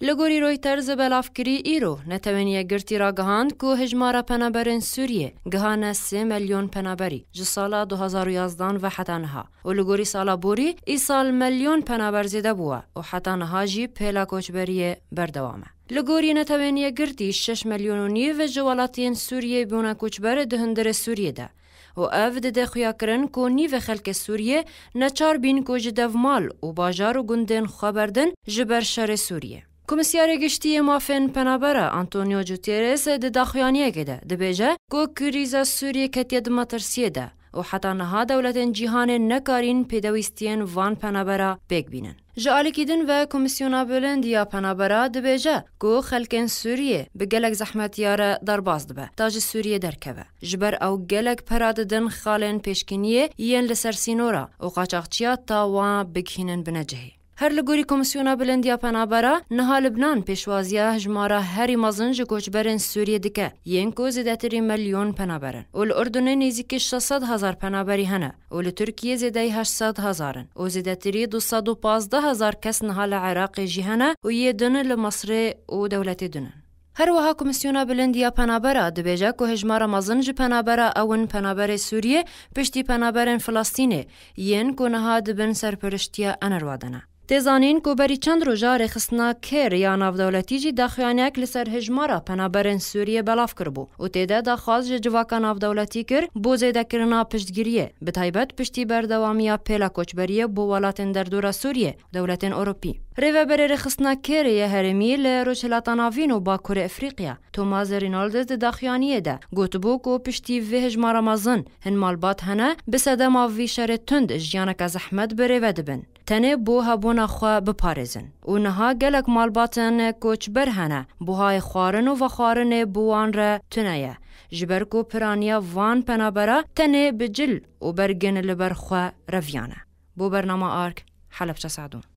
لگوری رویترز بلافکری ایرو نتوانی گرتی را گهاند که هجمارا پنابرین سوریه گهان سی ملیون پنابری جسالا دو هزار و حتانها و لگوری سالا بوری ای سال ملیون پنابر زیده بوا و حتانها جی پیلا کچبریه بردوامه. لگوری نتوانی گرتی شش ملیون و نیو جوالاتین سوریه بونا کچبر دهندر سوریه ده. و اف ده خویا کرن کو نیو خلک سوریه نچار بین کو جدو مال و باجار و گندن خبردن جبر شر سوریه. Komisyarê Giştiyê Mafên Penabera Antonio Guterres di daxuyaniyekê de dibêje ku krîza Sûriyê ketiye di metirsiyê de û heta niha dewletên cîhanê nekarîn pêdewîstiyên van penabera pêk bînin. Ji alîkîdin ve Komisyona Bilindiya Penabera dibêje ku xelkên Sûriyê bi gelek zehmetiyare derbas dibe ta ji Sûriyê derkeve. Ji ber ew gelek pera didin xalên pêşkiniyê yên li ser sînora û qaçaxçiya ta wan bikînin binecihî. هر لگوری کمیسیونا بلندیا پنابرا نها لبنان پیشوازیا ژمارە هری مزنج کوچبرن سوریه سوریه دکه یەن کۆ زێدەتری مەلیۆن پەنابەرن و لە ئۆردونە نێزیکی 600 هزار پەنابەری هنه اول ترکیه تورکیە 800 هزارن و تری 215 هزار کەس نەها لە عێراقی ژی هەنە و یە دنە هر وها و دەولەتی دونن. هەروەها کمیسیۆنا بلندیا پەنابەرە دەبێژە که هێژمارە مزنج پەنابەرە ئەون پەنابەرە سوریه پشتی پەنابەرن فلستینێ یەن نهاد بن سەرپەرشتیە تیزانین گوبری چند روژا رخصنا کر یا نافدولتی جی دخوانیک لسر هجمارا پنابرن سوریه بلاف کربو و تیده دخواز جواکا نافدولتی کر بو زیده کرنا پشتگیریه به تایبت پشتی بردوامیا پیلا کوچبریه بو ولاتن در دورا سوریه دولتن اروپی ریوه بر رخصنا کر یا هرمی لروشلاتا ناوین و باکور افریقیا توماز رینالدز دخوانیه ده گوتبو کو پشتی وی هجمارا مازن هن مالبات هنه بسده ماوی شر تند جیانک زحمت بریوه دبن تنه بو هبونا خوا بپارزن و نها گلک مالباتن کوچ برهنه بوهای خوارن و وخارن بوان را تنه جبر کو پرانیا وان پنابرا تنه بجل و برگن لبر خوا رویانه بو برنامه آرک حلب سعدون